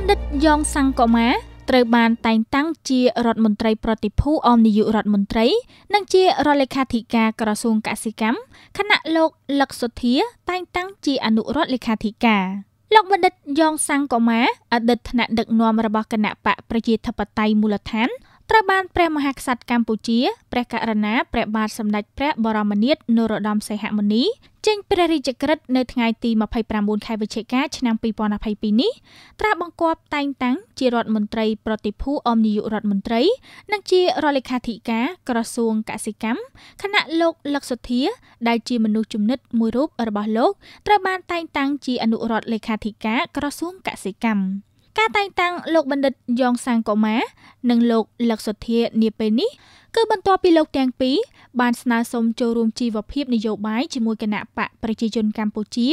បណ្ឌិតយ៉ងសង្កូម៉ាត្រូវបានតែងតាំងជារដ្ឋមន្ត្រីប្រតិភូអមនាយករដ្ឋមន្ត្រី និងជារដ្ឋលេខាធិការក្រសួងកសិកម្មខណៈលោកលឹកសុធា តែងតាំងជាអនុរដ្ឋលេខាធិការលោកបណ្ឌិតយ៉ងសង្កូម៉ាអតីតថ្នាក់ដឹកនាំរបស់គណៈបកប្រជាធិបតេយ្យមូលដ្ឋានត្រូវបានព្រះមហាក្សត្រកម្ពុជាព្រះករុណាព្រះបាទសម្ដេចព្រះបរមនាថនរោត្តមសីហមុនីចេញព្រះរាជក្រឹត្យនៅថ្ងៃទី29ខែវិច្ឆិកាឆ្នាំ2022នេះត្រាបង្គាប់តែងតាំងជារដ្ឋមន្ត្រីប្រតិភូអមនាយករដ្ឋមន្ត្រី និងជារដ្ឋលេខាធិការក្រសួងកសិកម្មខណៈលោកលឹកសុធាដែលជាមនុស្សជំនិតមួយរូបរបស់លោកត្រូវបានតែងតាំងជាអនុរដ្ឋលេខាធិការក្រសួងកសិកម្មការតែងតាំងលោកបណ្ឌិតយ៉ងសាងកូម៉ានិងលោកលឹកសុធានាពេលនេះគឺបន្ទាប់ពីលោកទាំងពីរបានស្នើសុំចូលរួមជីវភាព នយោបាយជាមួយគណៈបកប្រជាជនកម្ពុជា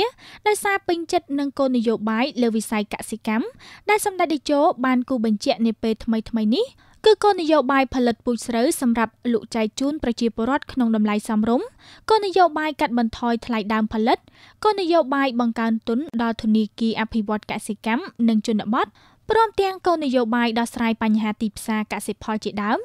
ដោយសារពេញចិត្តនឹងគោលនយោបាយលើវិស័យកសិកម្មដែលសម្ដេចតេជោបានគូបញ្ជាក់នាពេលថ្មីៗនេះគឺគោលនយោបាយផលិត ពូជស្រូវសម្រាប់លក់ចែកជូនប្រជាពលរដ្ឋក្នុងតម្លៃសមរម្យគោលនយោបាយកាត់បន្ថយថ្លៃដើមផលិតគោលនយោបាយបង្កើនទុនដល់ធនាគារអភិវឌ្ឍកសិកម្មនិងជនបទព្រមទាំងគោលនយោបាយដោះស្រាយបញ្ហាទីផ្សារកសិផលជាដើម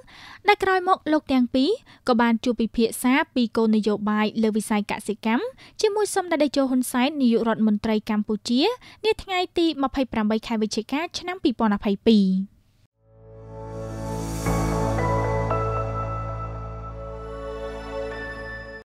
ដែលក្រោយមកលោកទាំងពីរក៏បានជួបពិភាក្សាពីគោលនយោបាយលើវិស័យកសិកម្មជាមួយសម្ដេចតេជោហ៊ុនសែននាយករដ្ឋមន្ត្រីកម្ពុជានាថ្ងៃទី28ខែវិច្ឆិកាឆ្នាំ2022